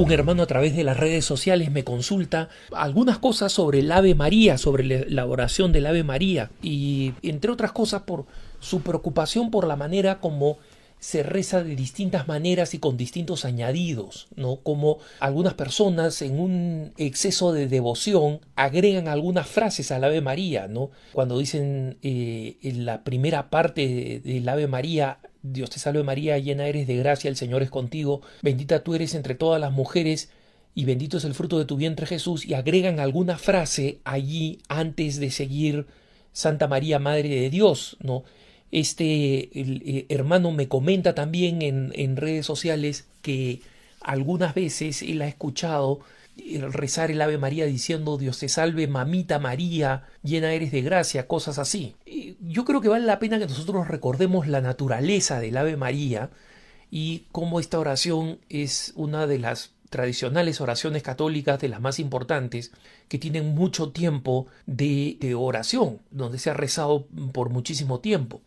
Un hermano a través de las redes sociales me consulta algunas cosas sobre el Ave María, sobre la elaboración del Ave María y entre otras cosas por su preocupación por la manera como se reza de distintas maneras y con distintos añadidos, ¿no? Como algunas personas en un exceso de devoción agregan algunas frases al Ave María, ¿no? Cuando dicen eh, en la primera parte del Ave María, Dios te salve María, llena eres de gracia, el Señor es contigo, bendita tú eres entre todas las mujeres, y bendito es el fruto de tu vientre Jesús, y agregan alguna frase allí antes de seguir Santa María, Madre de Dios, ¿no? Este eh, hermano me comenta también en, en redes sociales que algunas veces él ha escuchado eh, rezar el Ave María diciendo Dios te salve, mamita María, llena eres de gracia, cosas así yo creo que vale la pena que nosotros recordemos la naturaleza del Ave María y cómo esta oración es una de las tradicionales oraciones católicas de las más importantes que tienen mucho tiempo de, oración, donde se ha rezado por muchísimo tiempo.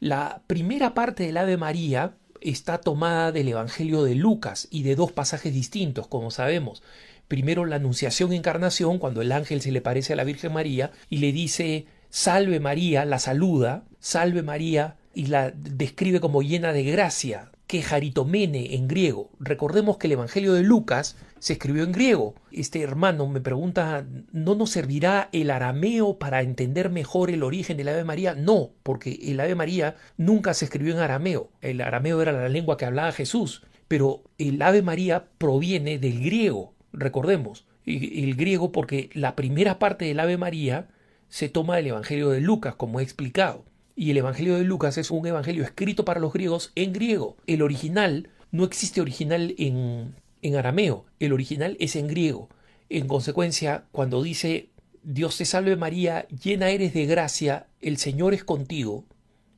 La primera parte del Ave María está tomada del Evangelio de Lucas y de dos pasajes distintos, como sabemos. Primero la Anunciación Encarnación, cuando el ángel se le parece a la Virgen María y le dice Salve María, la saluda, salve María, y la describe como llena de gracia, que jaritomene en griego. Recordemos que el Evangelio de Lucas se escribió en griego. Este hermano me pregunta, ¿no nos servirá el arameo para entender mejor el origen del Ave María? No, porque el Ave María nunca se escribió en arameo. El arameo era la lengua que hablaba Jesús, pero el Ave María proviene del griego, recordemos. El griego porque la primera parte del Ave María se toma el Evangelio de Lucas, como he explicado. Y el Evangelio de Lucas es un evangelio escrito para los griegos en griego. El original no existe original en, en arameo, el original es en griego. En consecuencia, cuando dice Dios te salve María, llena eres de gracia, el Señor es contigo.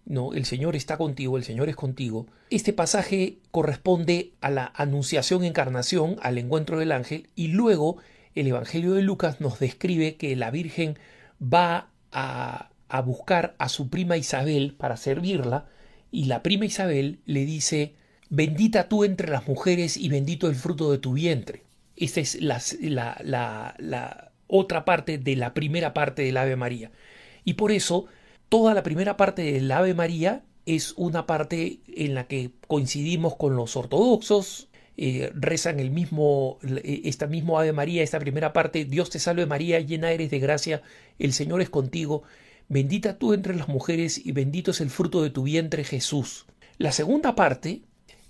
No, el Señor está contigo, el Señor es contigo. Este pasaje corresponde a la anunciación, encarnación, al encuentro del ángel, y luego el Evangelio de Lucas nos describe que la Virgen va a, a buscar a su prima Isabel para servirla y la prima Isabel le dice, bendita tú entre las mujeres y bendito el fruto de tu vientre. Esta es la, la, la, la, otra parte de la primera parte del Ave María. Y por eso, toda la primera parte del Ave María es una parte en la que coincidimos con los ortodoxos, eh, rezan el mismo, eh, esta misma Ave María, esta primera parte, Dios te salve María, llena eres de gracia, el Señor es contigo, bendita tú entre las mujeres y bendito es el fruto de tu vientre Jesús. La segunda parte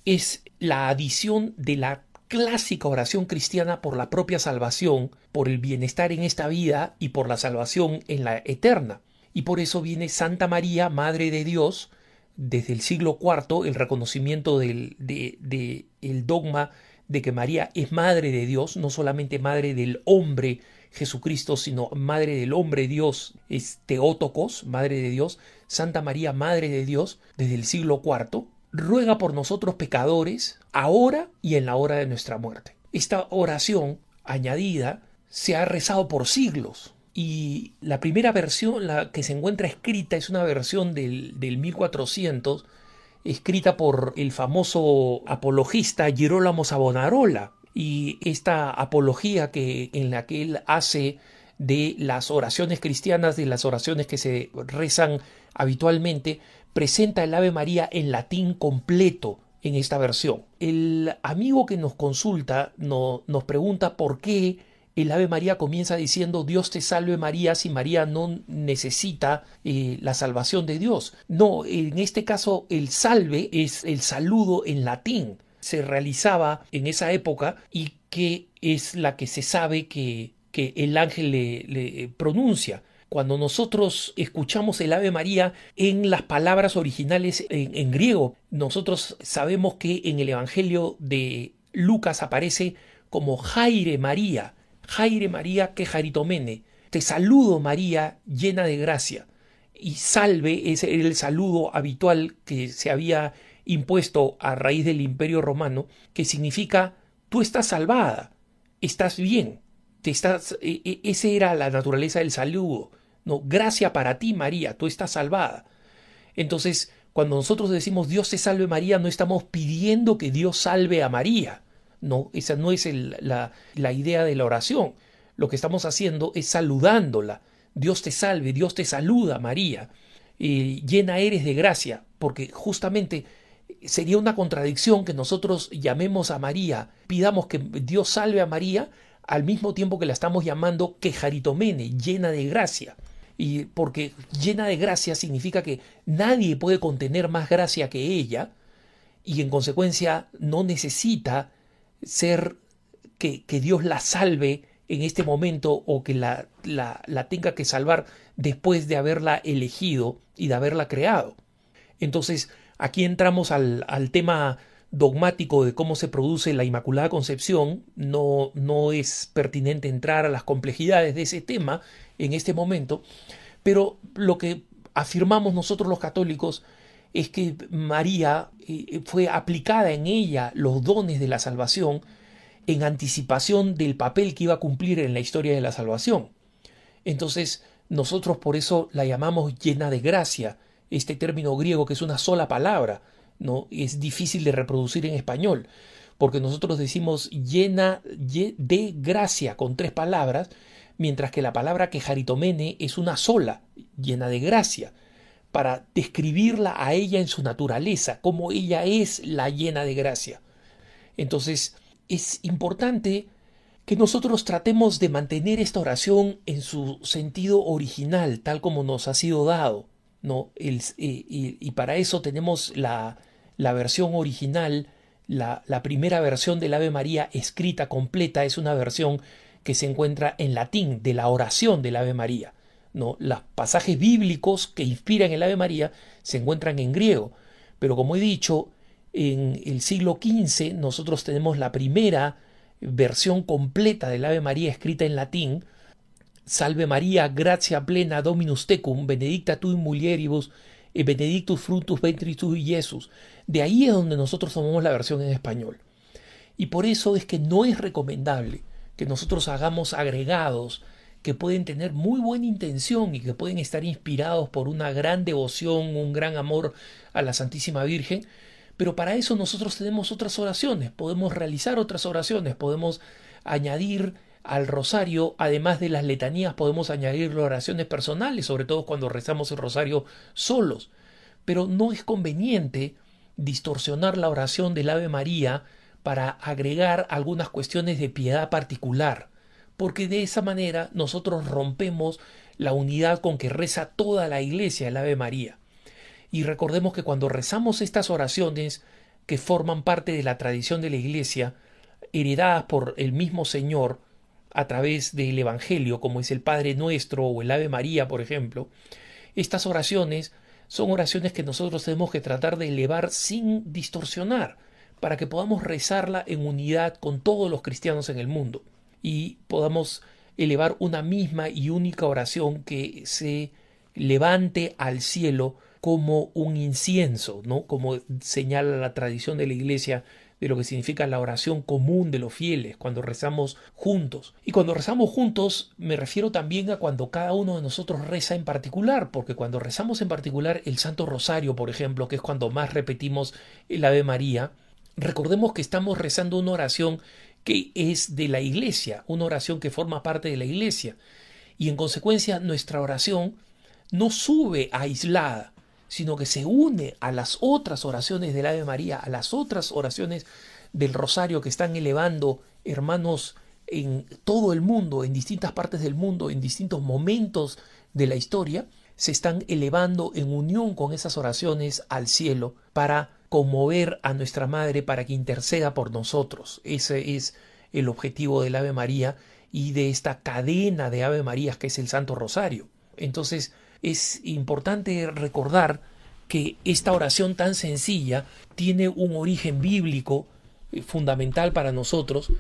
es la adición de la clásica oración cristiana por la propia salvación, por el bienestar en esta vida y por la salvación en la eterna. Y por eso viene Santa María, Madre de Dios, desde el siglo IV el reconocimiento del de, el dogma de que María es madre de Dios, no solamente madre del hombre Jesucristo, sino madre del hombre Dios, es Teótocos, madre de Dios, Santa María, madre de Dios, desde el siglo IV, ruega por nosotros pecadores, ahora y en la hora de nuestra muerte. Esta oración añadida se ha rezado por siglos, y la primera versión, la que se encuentra escrita, es una versión del, del 1400, escrita por el famoso apologista Girolamo Sabonarola. Y esta apología que, en la que él hace de las oraciones cristianas, de las oraciones que se rezan habitualmente, presenta el Ave María en latín completo en esta versión. El amigo que nos consulta nos pregunta por qué el Ave María comienza diciendo Dios te salve María si María no necesita eh, la salvación de Dios. No, en este caso el salve es el saludo en latín. Se realizaba en esa época y que es la que se sabe que, que el ángel le, pronuncia. Cuando nosotros escuchamos el Ave María en las palabras originales en, griego, nosotros sabemos que en el Evangelio de Lucas aparece como Jaire María, Jaire María Quejaritomene, te saludo María llena de gracia. Y salve es el saludo habitual que se había impuesto a raíz del imperio romano, que significa tú estás salvada, estás bien, te estás, e, e, esa era la naturaleza del saludo. No, gracia para ti María, tú estás salvada. Entonces, cuando nosotros decimos Dios te salve María, no estamos pidiendo que Dios salve a María, no, esa no es la, idea de la oración. Lo que estamos haciendo es saludándola. Dios te salve, Dios te saluda, María. llena eres de gracia, porque justamente sería una contradicción que nosotros llamemos a María, pidamos que Dios salve a María, al mismo tiempo que la estamos llamando quejaritomene, llena de gracia. Y porque llena de gracia significa que nadie puede contener más gracia que ella, y en consecuencia no necesita ser que, Dios la salve en este momento o que la, la, tenga que salvar después de haberla elegido y de haberla creado. Entonces, aquí entramos al, al tema dogmático de cómo se produce la Inmaculada Concepción, no, no es pertinente entrar a las complejidades de ese tema en este momento, pero lo que afirmamos nosotros los católicos es que María eh, eh, fue aplicada en ella los dones de la salvación en anticipación del papel que iba a cumplir en la historia de la salvación. Entonces, nosotros por eso la llamamos llena de gracia, este término griego que es una sola palabra, ¿no? Es difícil de reproducir en español, porque nosotros decimos llena de gracia con tres palabras, mientras que la palabra quejaritomene es una sola, llena de gracia para describirla a ella en su naturaleza, como ella es la llena de gracia. Entonces, es importante que nosotros tratemos de mantener esta oración en su sentido original, tal como nos ha sido dado. ¿no? Eh, y, para eso tenemos la, versión original, la, la, primera versión del Ave María escrita completa, es una versión que se encuentra en latín, de la oración del Ave María. Los pasajes bíblicos que inspiran el Ave María se encuentran en griego, pero como he dicho, en el siglo XV nosotros tenemos la primera versión completa del Ave María escrita en latín, Salve María, gracia plena, Dominus tecum, benedicta tu in mulieribus, e benedictus fructus ventris tui Jesus. De ahí es donde nosotros tomamos la versión en español. Y por eso es que no es recomendable que nosotros hagamos agregados que pueden tener muy buena intención y que pueden estar inspirados por una gran devoción, un gran amor a la Santísima Virgen, pero para eso nosotros tenemos otras oraciones, podemos realizar otras oraciones, podemos añadir al rosario, además de las letanías, podemos añadir oraciones personales, sobre todo cuando rezamos el rosario solos. Pero no es conveniente distorsionar la oración del Ave María para agregar algunas cuestiones de piedad particular porque de esa manera nosotros rompemos la unidad con que reza toda la iglesia el Ave María. Y recordemos que cuando rezamos estas oraciones que forman parte de la tradición de la iglesia, heredadas por el mismo Señor a través del Evangelio, como es el Padre Nuestro o el Ave María, por ejemplo, estas oraciones son oraciones que nosotros tenemos que tratar de elevar sin distorsionar, para que podamos rezarla en unidad con todos los cristianos en el mundo y podamos elevar una misma y única oración que se levante al cielo como un incienso, ¿no? Como señala la tradición de la iglesia de lo que significa la oración común de los fieles, cuando rezamos juntos. Y cuando rezamos juntos me refiero también a cuando cada uno de nosotros reza en particular, porque cuando rezamos en particular el Santo Rosario, por ejemplo, que es cuando más repetimos el Ave María, recordemos que estamos rezando una oración que es de la iglesia, una oración que forma parte de la iglesia. Y en consecuencia nuestra oración no sube aislada, sino que se une a las otras oraciones del Ave María, a las otras oraciones del Rosario que están elevando hermanos en todo el mundo, en distintas partes del mundo, en distintos momentos de la historia, se están elevando en unión con esas oraciones al cielo para conmover a nuestra Madre para que interceda por nosotros. Ese es el objetivo del Ave María y de esta cadena de Ave Marías que es el Santo Rosario. Entonces es importante recordar que esta oración tan sencilla tiene un origen bíblico eh, fundamental para nosotros,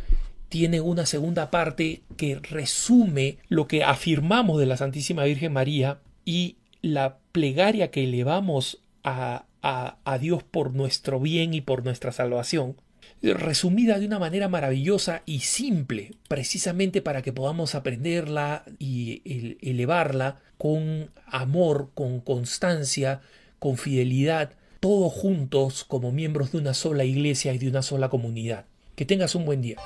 tiene una segunda parte que resume lo que afirmamos de la Santísima Virgen María y la plegaria que elevamos a, Dios por nuestro bien y por nuestra salvación, resumida de una manera maravillosa y simple, precisamente para que podamos aprenderla y elevarla con amor, con constancia, con fidelidad, todos juntos como miembros de una sola iglesia y de una sola comunidad. Que tengas un buen día.